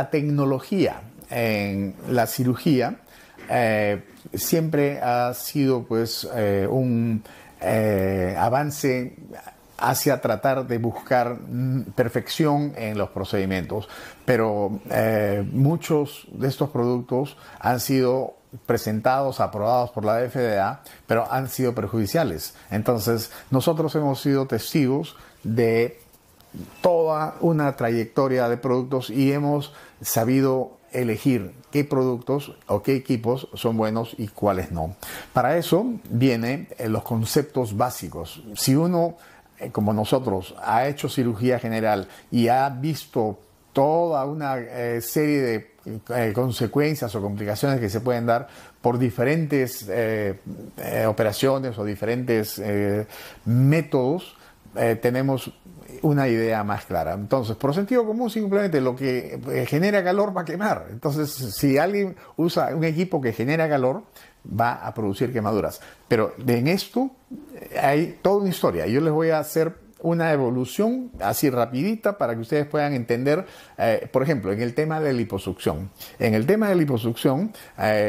La tecnología en la cirugía eh, siempre ha sido pues eh, un eh, avance hacia tratar de buscar mm, perfección en los procedimientos, pero muchos de estos productos han sido presentados, aprobados por la FDA, pero han sido perjudiciales. Entonces, nosotros hemos sido testigos de toda una trayectoria de productos y hemos sabido elegir qué productos o qué equipos son buenos y cuáles no. Para eso vienen eh, los conceptos básicos. Si uno, eh, como nosotros, ha hecho cirugía general y ha visto toda una eh, serie de consecuencias o complicaciones que se pueden dar por diferentes operaciones o diferentes métodos, eh, tenemos una idea más clara. Entonces, por sentido común, simplemente lo que eh, genera calor va a quemar. Entonces, si alguien usa un equipo que genera calor, va a producir quemaduras. Pero en esto eh, hay toda una historia. Yo les voy a hacer una evolución así rapidita para que ustedes puedan entender, por ejemplo, en el tema de liposucción. En el tema de liposucción,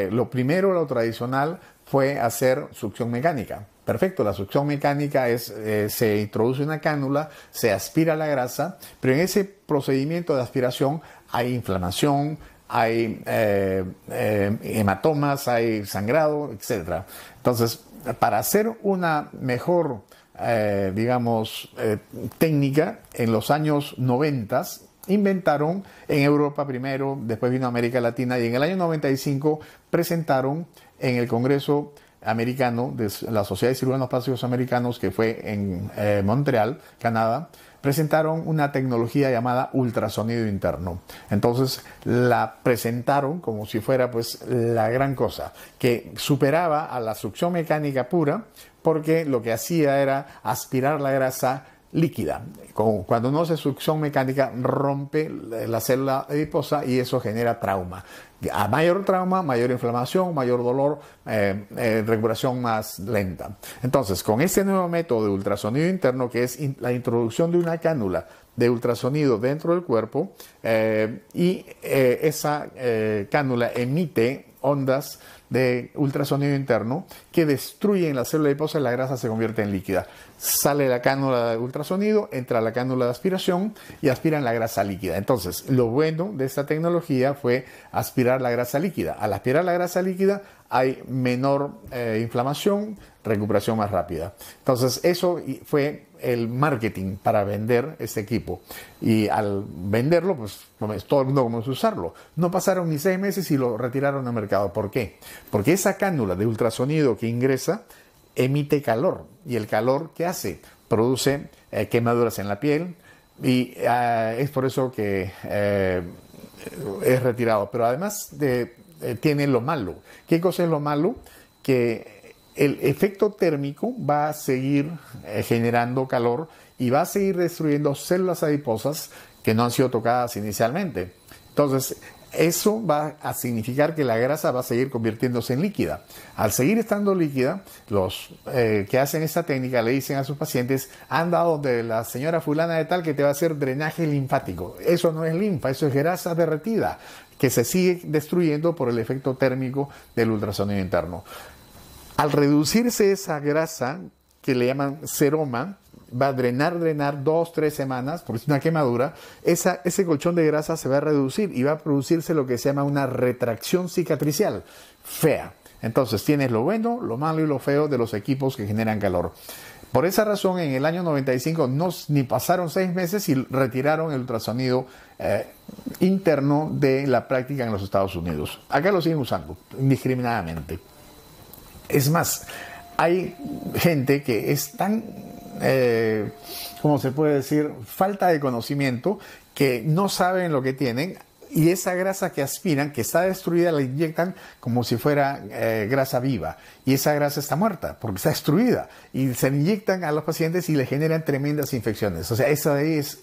lo primero, lo tradicional, fue hacer succión mecánica Perfecto, la succión mecánica es, eh, se introduce una cánula, se aspira la grasa, pero en ese procedimiento de aspiración hay inflamación, hay eh, eh, hematomas, hay sangrado, etc. Entonces, para hacer una mejor, digamos, técnica, en los años 90 inventaron en Europa primero, después vino América Latina y en el año 95 presentaron en el Congreso americano de la Sociedad de Cirujanos Plásticos Americanos, que fue en eh, Montreal, Canadá, presentaron una tecnología llamada ultrasonido interno. Entonces la presentaron como si fuera pues la gran cosa, que superaba a la succión mecánica pura porque lo que hacía era aspirar la grasa líquida. Cuando no se succión mecánica, rompe la célula adiposa y eso genera trauma. A mayor trauma, mayor inflamación, mayor dolor, eh, eh, regulación más lenta. Entonces, con este nuevo método de ultrasonido interno, que es la introducción de una cánula de ultrasonido dentro del cuerpo, eh, y esa cánula emite ondas de ultrasonido interno que destruyen la célula adiposa y la grasa se convierte en líquida. Sale la cánula de ultrasonido, entra la cánula de aspiración y aspiran la grasa líquida. Entonces, lo bueno de esta tecnología fue aspirar la grasa líquida. Al aspirar la grasa líquida, hay menor eh, inflamación, recuperación más rápida. Entonces, eso fue el marketing para vender este equipo. Y al venderlo, pues todo el mundo comenzó a usarlo. No pasaron ni seis meses y lo retiraron al mercado. ¿Por qué? Porque esa cánula de ultrasonido que ingresa emite calor. ¿Y el calor qué hace? Produce eh, quemaduras en la piel. Y ah, es por eso que eh, es retirado. Pero además de eh, tiene lo malo. ¿Qué cosa es lo malo? Que el efecto térmico va a seguir eh, generando calor y va a seguir destruyendo células adiposas que no han sido tocadas inicialmente. Entonces, eso va a significar que la grasa va a seguir convirtiéndose en líquida. Al seguir estando líquida, los eh, que hacen esta técnica le dicen a sus pacientes, anda donde la señora fulana de tal que te va a hacer drenaje linfático. Eso no es linfa, eso es grasa derretida que se sigue destruyendo por el efecto térmico del ultrasonido interno. Al reducirse esa grasa, que le llaman seroma, va a drenar, drenar dos, tres semanas, porque es una quemadura, ese colchón de grasa se va a reducir y va a producirse lo que se llama una retracción cicatricial fea. Entonces tienes lo bueno, lo malo y lo feo de los equipos que generan calor. Por esa razón, en el año 95 ni pasaron seis meses y retiraron el ultrasonido eh, interno de la práctica en los Estados Unidos. Acá lo siguen usando indiscriminadamente. Es más, hay gente que es tan, eh, como se puede decir?, falta de conocimiento que no saben lo que tienen y esa grasa que aspiran, que está destruida, la inyectan como si fuera eh, grasa viva. Y esa grasa está muerta porque está destruida. Y se inyectan a los pacientes y le generan tremendas infecciones. O sea, eso de ahí es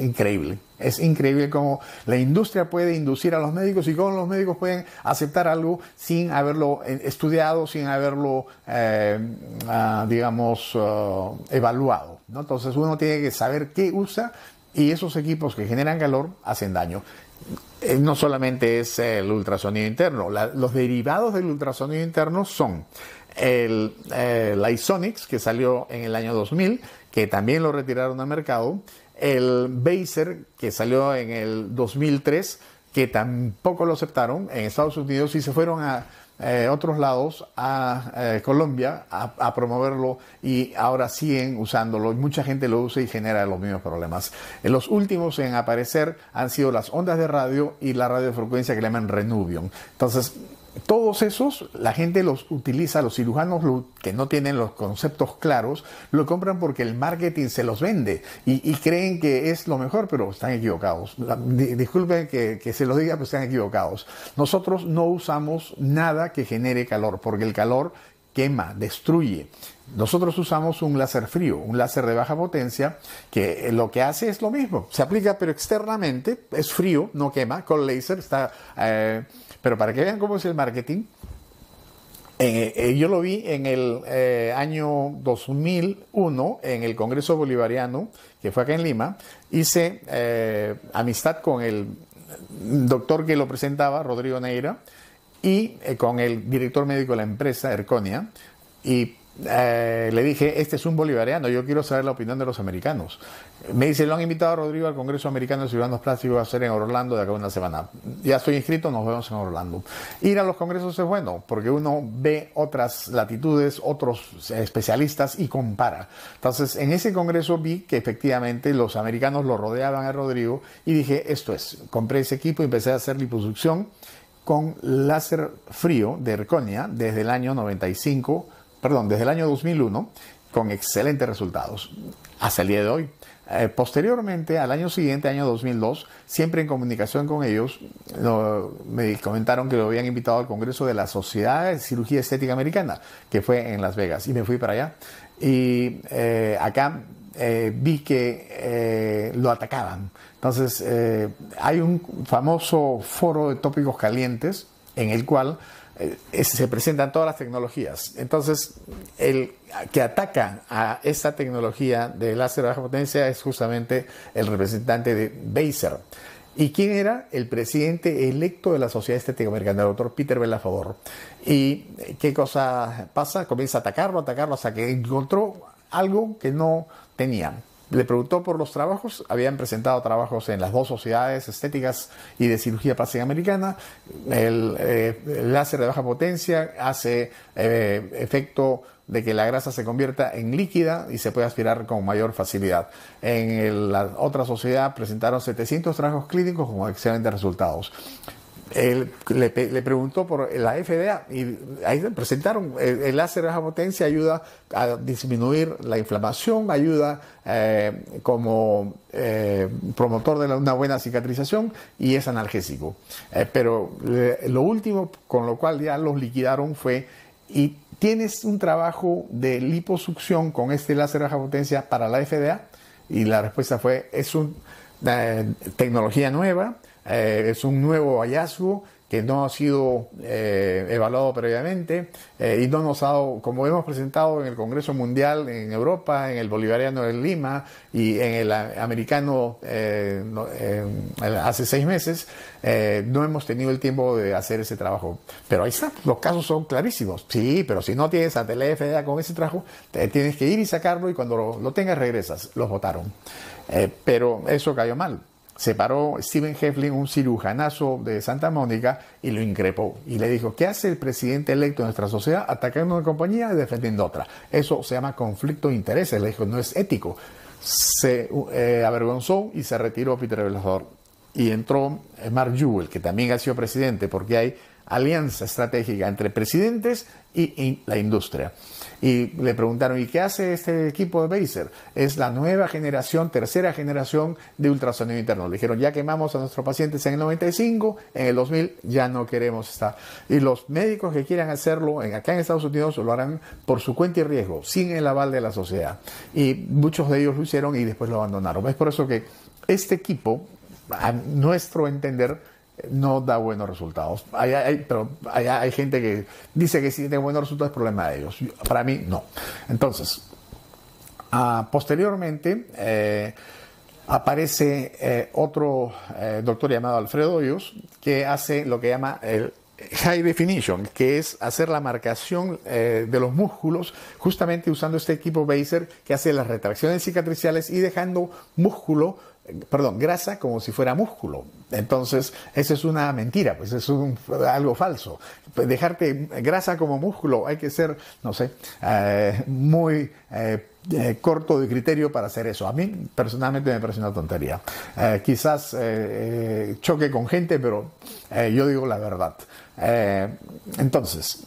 increíble. Es increíble cómo la industria puede inducir a los médicos y cómo los médicos pueden aceptar algo sin haberlo eh, estudiado, sin haberlo, eh, ah, digamos, ah, evaluado. Entonces uno tiene que saber qué usa y esos equipos que generan calor hacen daño. Eh, no solamente es el ultrasonido interno, los derivados del ultrasonido interno son el, el eh, que salió en el año 2000, que también lo retiraron a mercado, el Baser, que salió en el 2003, que tampoco lo aceptaron en Estados Unidos y se fueron a eh, otros lados, a eh, Colombia, a, promoverlo y ahora siguen usándolo. Mucha gente lo usa y genera los mismos problemas. Eh, los últimos en aparecer han sido las ondas de radio y la radiofrecuencia que le llaman Renubium. Entonces, todos esos, la gente los utiliza, los cirujanos que no tienen los conceptos claros, lo compran porque el marketing se los vende y, creen que es lo mejor, pero están equivocados. disculpen que, se lo diga, pero están equivocados. Nosotros no usamos nada que genere calor, porque el calor quema, destruye. Nosotros usamos un láser frío, un láser de baja potencia, que lo que hace es lo mismo. Se aplica, pero externamente es frío, no quema. Con láser está... Eh, pero para que vean cómo es el marketing, eh, eh, yo lo vi en el eh, año 2001 en el Congreso Bolivariano, que fue acá en Lima. Hice amistad con el doctor que lo presentaba, Rodrigo Neira, y con el director médico de la empresa, Erconia. Y eh, le dije, este es un bolivariano, yo quiero saber la opinión de los americanos. Me dice, lo han invitado a Rodrigo al Congreso Americano de Ciudadanos Plásticos, a ser en Orlando de acá una semana. Ya estoy inscrito, nos vemos en Orlando. Ir a los congresos es bueno, porque uno ve otras latitudes, otros especialistas y compara. Entonces, en ese congreso vi que efectivamente los americanos lo rodeaban a Rodrigo y dije, esto es, compré ese equipo y empecé a hacer liposucción con láser frío de Erconia desde el año 95 perdón, desde el año 2001 con excelentes resultados hasta el día de hoy. Eh, posteriormente, al año siguiente, año 2002, siempre en comunicación con ellos, me comentaron que lo habían invitado al Congreso de la Sociedad de Cirugía Estética Americana, que fue en Las Vegas, y me fui para allá. Y eh, acá eh, vi que lo atacaban. Entonces, hay un famoso foro de tópicos calientes en el cual eh, se presentan todas las tecnologías. Entonces, el que ataca a esa tecnología de láser de baja potencia es justamente el representante de Baser. ¿Y quién era? El presidente electo de la Sociedad Estética Americana, el doctor Peter Belafavor. ¿Y qué cosa pasa? Comienza a atacarlo, atacarlo, hasta que encontró algo que no tenía. Le preguntó por los trabajos, habían presentado trabajos en las dos sociedades estéticas y de cirugía plástica americana. Eh, el, láser de baja potencia hace eh, efecto de que la grasa se convierta en líquida y se puede aspirar con mayor facilidad. En la otra sociedad presentaron 700 trabajos clínicos con excelentes resultados. Él le, preguntó por la FDA y ahí presentaron el, láser de baja potencia ayuda a disminuir la inflamación, ayuda eh, como eh, promotor de una buena cicatrización y es analgésico. Eh, pero lo último con lo cual ya los liquidaron fue y tienes un trabajo de liposucción con este láser de baja potencia para la FDA y la respuesta fue es una tecnología nueva eh, es un nuevo hallazgo que no ha sido eh, evaluado previamente eh, y no nos ha como hemos presentado en el Congreso Mundial en Europa, en el Bolivariano en Lima y en el americano hace seis meses, no hemos tenido el tiempo de hacer ese trabajo. Pero ahí está, los casos son clarísimos. Sí, pero si no tienes a TelefDA con ese trabajo, tienes que ir y sacarlo y cuando lo tengas regresas. Los votaron. pero eso cayó mal separó Steven Heflin, un cirujanazo de Santa Mónica, y lo increpó. Y le dijo, ¿qué hace el presidente electo de nuestra sociedad atacando una compañía y defendiendo otra? Eso se llama conflicto de intereses. Le dijo, no es ético. Se eh, avergonzó y se retiró Peter Velador. Y entró eh, Mark Jewell, que también ha sido presidente, porque hay alianza estratégica entre presidentes y, la industria. Y le preguntaron, ¿y qué hace este equipo de Baser? Es la nueva generación, tercera generación de ultrasonido interno. Le dijeron, ya quemamos a nuestros pacientes en el 95, en el 2000 ya no queremos estar. Y los médicos que quieran hacerlo en, acá en Estados Unidos lo harán por su cuenta y riesgo, sin el aval de la sociedad. Y muchos de ellos lo hicieron y después lo abandonaron. Es por eso que este equipo, a nuestro entender, no da buenos resultados. Hay, pero hay, gente que dice que si tiene buenos resultados es problema de ellos. Para mí, no. Entonces, ah, posteriormente eh, aparece eh, otro eh, doctor llamado Alfredo Hoyos que hace lo que llama el high definition, que es hacer la marcación de los músculos, justamente usando este equipo Baser que hace las retracciones cicatriciales y dejando músculo perdón, grasa como si fuera músculo. Entonces, esa es una mentira, pues es algo falso. Dejarte grasa como músculo, hay que ser, no sé, eh, muy eh, eh, corto de criterio para hacer eso. A mí personalmente me parece una tontería. quizás choque con gente, pero yo digo la verdad. entonces,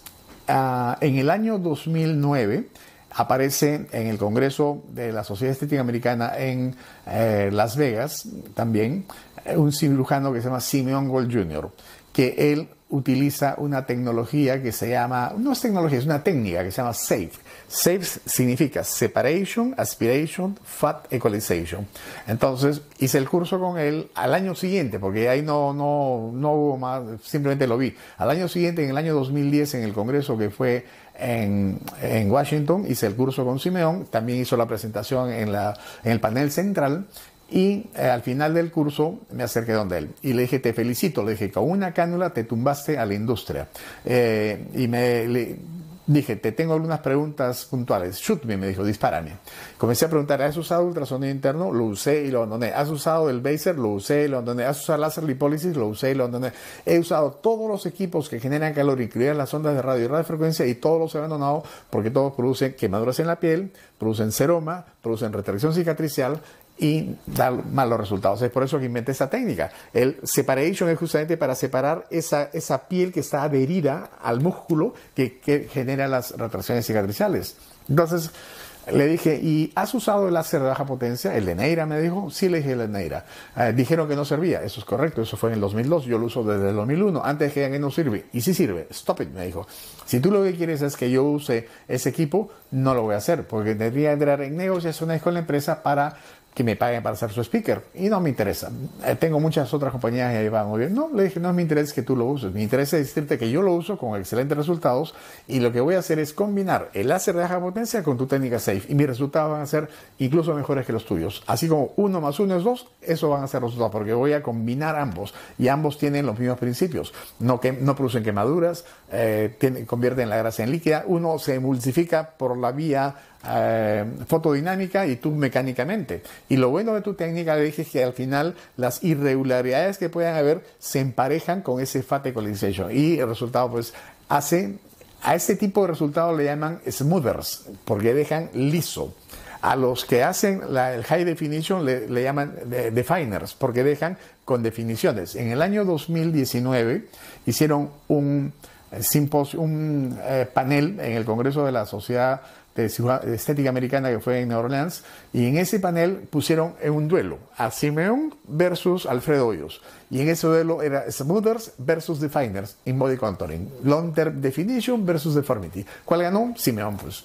ah, en el año 2009, aparece en el Congreso de la Sociedad Estética Americana en eh, Las Vegas también eh, un cirujano que se llama Simeon Gold Jr., que él utiliza una tecnología que se llama, no es tecnología, es una técnica que se llama SAFE. SAFE significa Separation, Aspiration, Fat Equalization. Entonces hice el curso con él al año siguiente, porque ahí no, no hubo más, simplemente lo vi. Al año siguiente, en el año 2010, en el Congreso que fue en, Washington, hice el curso con Simeón, también hizo la presentación en, la, el panel central y eh, al final del curso me acerqué donde él y le dije, te felicito, le dije, con una cánula te tumbaste a la industria. Eh, y me, Dije, te tengo algunas preguntas puntuales. Shoot me, me dijo, dispárame. Comencé a preguntar, ¿has usado ultrasonido interno? Lo usé y lo abandoné. ¿Has usado el Baser? Lo usé y lo abandoné. ¿Has usado láser lipólisis? Lo usé y lo abandoné. He usado todos los equipos que generan calor, incluidas las ondas de radio y radiofrecuencia, y todos los he abandonado porque todos producen quemaduras en la piel, producen seroma, producen retracción cicatricial y da malos resultados. Es por eso que inventé esa técnica. El separation es justamente para separar esa, esa piel que está adherida al músculo que, genera las retracciones cicatriciales. Entonces, le dije, ¿y has usado el láser de baja potencia? El de Neira me dijo, sí le dije el de Neira. Eh, dijeron que no servía, eso es correcto, eso fue en el 2002, yo lo uso desde el 2001, antes que que no sirve. Y sí sirve, stop it, me dijo. Si tú lo que quieres es que yo use ese equipo, no lo voy a hacer, porque tendría que entrar en negociaciones con la empresa para que me paguen para ser su speaker. Y no me interesa. Eh, tengo muchas otras compañías que van muy bien. No, le dije, no es mi interés que tú lo uses. Mi interés es decirte que yo lo uso con excelentes resultados y lo que voy a hacer es combinar el láser de baja potencia con tu técnica safe. Y mis resultados van a ser incluso mejores que los tuyos. Así como uno más uno es dos, eso van a ser los resultados porque voy a combinar ambos. Y ambos tienen los mismos principios. No, que, no producen quemaduras, eh, convierten la grasa en líquida. Uno se emulsifica por la vía eh, fotodinámica y tú mecánicamente. Y lo bueno de tu técnica es que al final las irregularidades que puedan haber se emparejan con ese fat equalization y el resultado pues hace a este tipo de resultado le llaman smoothers porque dejan liso. A los que hacen la, el high definition le, llaman definers porque dejan con definiciones. En el año 2019 hicieron un eh, simposio, un eh, panel en el Congreso de la Sociedad de, Estética Americana que fue en New Orleans, y en ese panel pusieron un duelo a Simeón versus Alfredo Hoyos. Y en ese duelo era Smoothers versus Definers in Body Contouring, Long Term Definition versus Deformity. ¿Cuál ganó? Simeón, pues.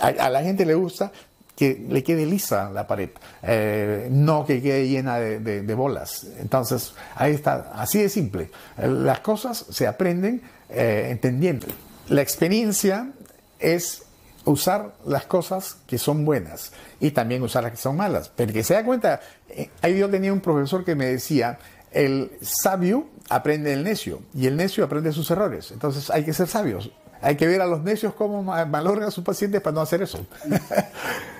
a, la gente le gusta, que le quede lisa la pared, eh, no que quede llena de, de, bolas. Entonces, ahí está, así de simple. Las cosas se aprenden eh, entendiendo. La experiencia es usar las cosas que son buenas y también usar las que son malas. pero que se da cuenta, eh, ahí yo tenía un profesor que me decía, el sabio aprende el necio y el necio aprende sus errores. Entonces hay que ser sabios. Hay que ver a los necios cómo valoran a sus pacientes para no hacer eso.